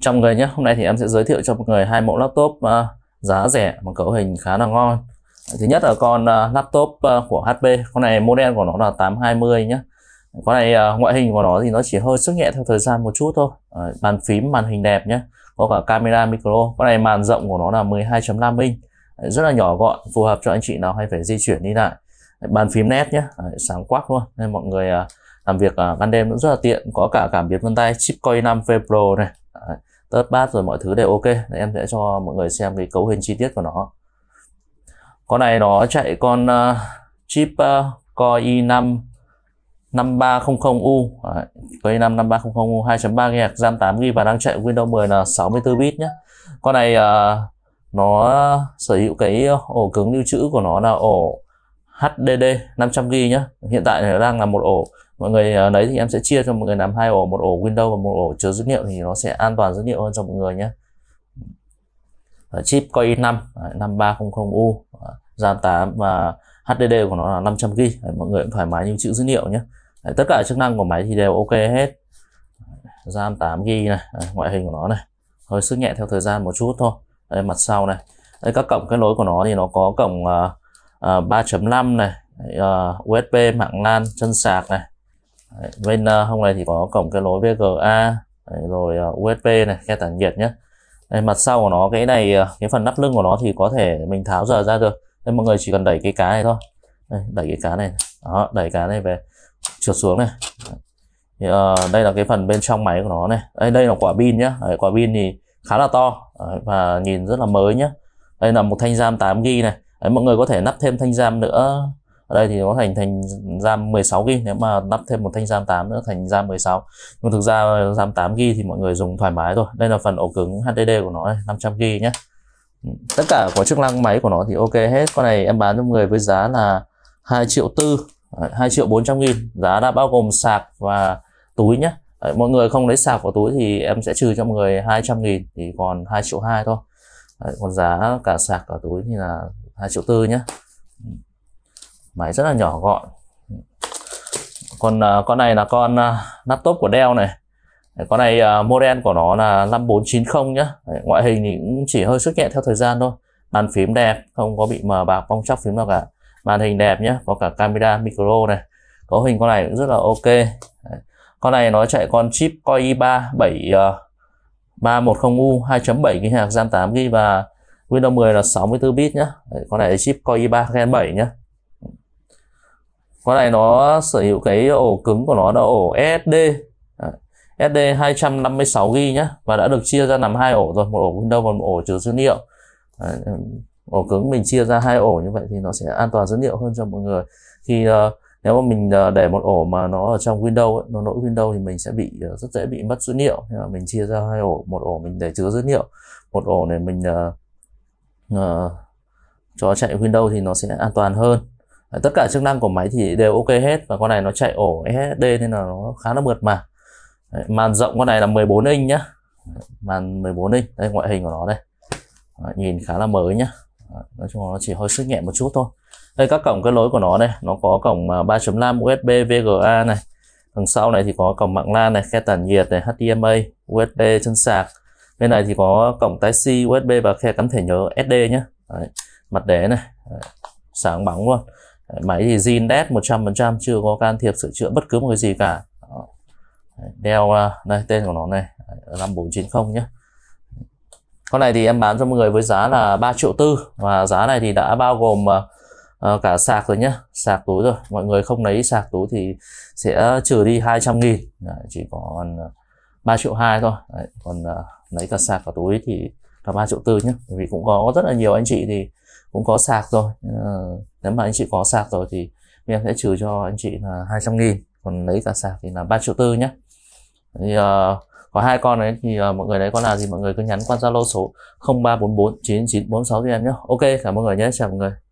cho mọi người nhé hôm nay thì em sẽ giới thiệu cho mọi người hai mẫu laptop uh, giá rẻ mà cấu hình khá là ngon thứ nhất là con uh, laptop uh, của HP con này model của nó là 820 nhé con này uh, ngoại hình của nó thì nó chỉ hơi sức nhẹ theo thời gian một chút thôi à, bàn phím màn hình đẹp nhé có cả camera micro con này màn rộng của nó là 12.5 inch rất là nhỏ gọn phù hợp cho anh chị nào hay phải di chuyển đi lại bàn phím nét nhé sáng quắc luôn nên mọi người làm việc à, ban đêm cũng rất là tiện có cả cảm biến vân tay chip Core i5 V Pro này Đấy. tớt bát rồi mọi thứ đều ok Đấy, em sẽ cho mọi người xem cái cấu hình chi tiết của nó con này nó chạy con uh, chip uh, Core i5 5300U Đấy, Core i5 5300U 2.3 GHz RAM 8GB và đang chạy Windows 10 là 64 bit nhé con này uh, nó sở hữu cái ổ cứng lưu trữ của nó là ổ HDD 500 g nhé hiện tại đang là một ổ mọi người lấy ờ, thì em sẽ chia cho mọi người làm hai ổ một ổ Windows và một ổ chứa dữ liệu thì nó sẽ an toàn dữ liệu hơn cho mọi người nhé chip Core i5 5300U à, RAM 8 và HDD của nó là 500 g mọi người cũng thoải mái lưu trữ dữ liệu nhé tất cả chức năng của máy thì đều ok hết RAM 8 g này ngoại hình của nó này hơi sức nhẹ theo thời gian một chút thôi đây, mặt sau này đây, các cổng kết nối của nó thì nó có cổng uh, uh, ờ, 3.5 này uh, ờ, USB mạng LAN chân sạc này Đấy, bên uh, ờ, hông này thì có cổng kết nối VGA Đấy, rồi uh, USB này khe tản nhiệt nhé Đấy, mặt sau của nó cái này uh, cái phần nắp lưng của nó thì có thể mình tháo giờ ra được nên mọi người chỉ cần đẩy cái cá này thôi Đấy, đẩy cái cá này đó đẩy cá này về trượt xuống này thì, uh, đây là cái phần bên trong máy của nó này đây đây là quả pin nhá Đấy, quả pin thì khá là to Đấy, và nhìn rất là mới nhá đây là một thanh giam 8 g này Đấy, mọi người có thể lắp thêm thanh ram nữa ở đây thì nó thành thành RAM 16 g nếu mà lắp thêm một thanh RAM 8 nữa thành RAM 16 nhưng thực ra RAM 8 g thì mọi người dùng thoải mái thôi đây là phần ổ cứng HDD của nó này, 500 g nhé tất cả có chức năng máy của nó thì ok hết con này em bán cho người với giá là 2 triệu tư 2 triệu 400 nghìn giá đã bao gồm sạc và túi nhé mọi người không lấy sạc của túi thì em sẽ trừ cho mọi người 200 nghìn thì còn 2 triệu 2 thôi còn giá cả sạc cả túi thì là 2 triệu tư nhé máy rất là nhỏ gọn còn uh, à, con này là con uh, laptop của Dell này Đấy, con này uh, model của nó là 5490 nhá Đấy, ngoại hình thì cũng chỉ hơi xuất nhẹ theo thời gian thôi bàn phím đẹp không có bị mờ bạc bong chóc phím nào cả màn hình đẹp nhé có cả camera micro này cấu hình con này cũng rất là ok Đấy. con này nó chạy con chip Core i3 7 uh, 310U 2.7 GHz RAM 8GB và Windows 10 là 64 bit nhé. con này chip Core i3 Gen 7 nhé. con này nó sở hữu cái ổ cứng của nó là ổ SSD SD 256 G nhé và đã được chia ra làm hai ổ rồi một ổ Windows và một ổ chứa dữ liệu ổ cứng mình chia ra hai ổ như vậy thì nó sẽ an toàn dữ liệu hơn cho mọi người khi ờ, nếu mà mình ờ, để một ổ mà nó ở trong Windows ấy, nó lỗi Windows thì mình sẽ bị ờ, rất dễ bị mất dữ liệu nên mình chia ra hai ổ một ổ mình để chứa dữ liệu một ổ này mình uh, ờ, cho chạy Windows thì nó sẽ an toàn hơn ờ, tất cả chức năng của máy thì đều ok hết và con này nó chạy ổ SSD nên là nó khá là mượt mà đấy, màn rộng con này là 14 inch nhá màn 14 inch đây ngoại hình của nó đây à, nhìn khá là mới nhá nói chung là nó chỉ hơi sức nhẹ một chút thôi đây các cổng kết nối của nó đây nó có cổng 3.5 USB VGA này đằng sau này thì có cổng mạng LAN này khe tản nhiệt này HDMI USB chân sạc bên này thì có cổng tái si USB và khe cắm thẻ nhớ SD nhé Đấy. mặt đế này Đấy. sáng bóng luôn Đấy. máy thì zin đét 100% chưa có can thiệp sửa chữa bất cứ một cái gì cả đeo à, đây tên của nó này Đấy. 5490 nhé con này thì em bán cho mọi người với giá là 3 triệu tư và giá này thì đã bao gồm à, à, cả sạc rồi nhé, sạc túi rồi mọi người không lấy sạc túi thì sẽ trừ đi 200 nghìn chỉ còn 3 triệu 2 thôi Đấy, còn uh, lấy cả sạc cả túi thì là 3 triệu tư nhé vì cũng có rất là nhiều anh chị thì cũng có sạc rồi uh, ờ, nếu mà anh chị có sạc rồi thì em sẽ trừ cho anh chị là 200 nghìn còn lấy cả sạc thì là 3 triệu tư nhé thì uh, có hai con đấy thì uh, mọi người đấy con là gì mọi người cứ nhắn qua Zalo số 0344 9946 cho em nhé Ok cảm ơn mọi người nhé chào mọi người